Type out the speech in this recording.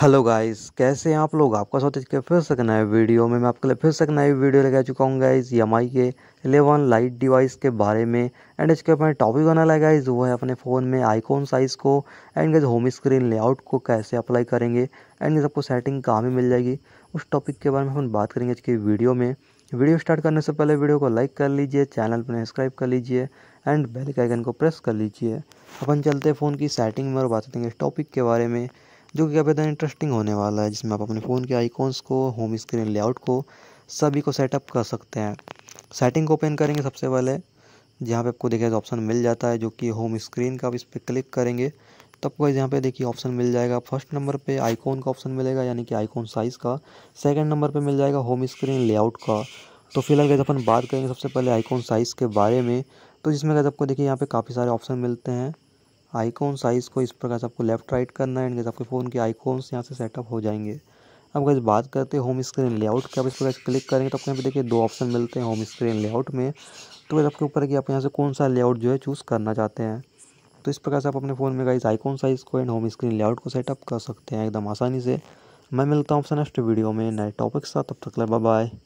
hello guys कैसे हैं आप लोग आपका स्वागत है के फिर से नए वीडियो में मैं आपके लिए फिर से नई वीडियो लेकर चुका हूँ गाइस एम आई के एलेवन लाइट डिवाइस के बारे में एंड इसके अपने टॉपिक बना लगा गाइस वो है अपने फ़ोन में आइकॉन साइज़ को and guys home screen layout को कैसे अप्लाई करेंगे एंड आपको सेटिंग कहाँ में मिल जाएगी उस टॉपिक के बारे में हम बात करेंगे आज की वीडियो में वीडियो स्टार्ट करने से पहले वीडियो को लाइक कर लीजिए चैनल पर सब्सक्राइब कर लीजिए एंड बेल आइकन को प्रेस कर लीजिए अपन चलते फ़ोन की सेटिंग में और बात करेंगे इस टॉपिक के बारे में जो कि काफ़ी ज़्यादा इंटरेस्टिंग होने वाला है जिसमें आप अपने फ़ोन के आइकॉन्स को होम स्क्रीन लेआउट को सभी को सेटअप कर सकते हैं सेटिंग को ओपन करेंगे सबसे पहले जहाँ पे आपको देखिए ऑप्शन मिल जाता है जो कि होम स्क्रीन का आप इस पर क्लिक करेंगे तो आपको यहाँ पे देखिए ऑप्शन मिल जाएगा फर्स्ट नंबर पे आइकॉन का ऑप्शन मिलेगा यानी कि आइकॉन साइज़ का सेकंड नंबर पे मिल जाएगा होम स्क्रीन लेआउट का तो फिलहाल कैसे अपन बात करेंगे सबसे पहले आइकॉन साइज़ के बारे में तो जिसमें कैसे आपको देखिए यहाँ पे काफ़ी सारे ऑप्शन मिलते हैं आइकॉन साइज़ को इस प्रकार से आपको लेफ्ट राइट करना है इनके आपके फ़ोन के आइकॉन्स यहाँ से सेटअप हो जाएंगे अब गैस बात करते हैं होम स्क्रीन लेआउट के आप इस प्रकार क्लिक करेंगे तो आपको यहाँ पे देखिए दो ऑप्शन मिलते हैं होम स्क्रीन लेआउट में तो गैस आपके ऊपर है कि आप यहाँ से कौन सा लेआउट जो है चूज़ करना चाहते हैं तो इस प्रकार से आप अपने फ़ोन में गाइस आइकॉन साइज़ को एंड होम स्क्रीन लेआउट को सेटअप कर सकते हैं एकदम आसानी से मैं मिलता हूँ आपसे नेक्स्ट वीडियो में नए टॉपिक्स साथ तब तक बाय बाय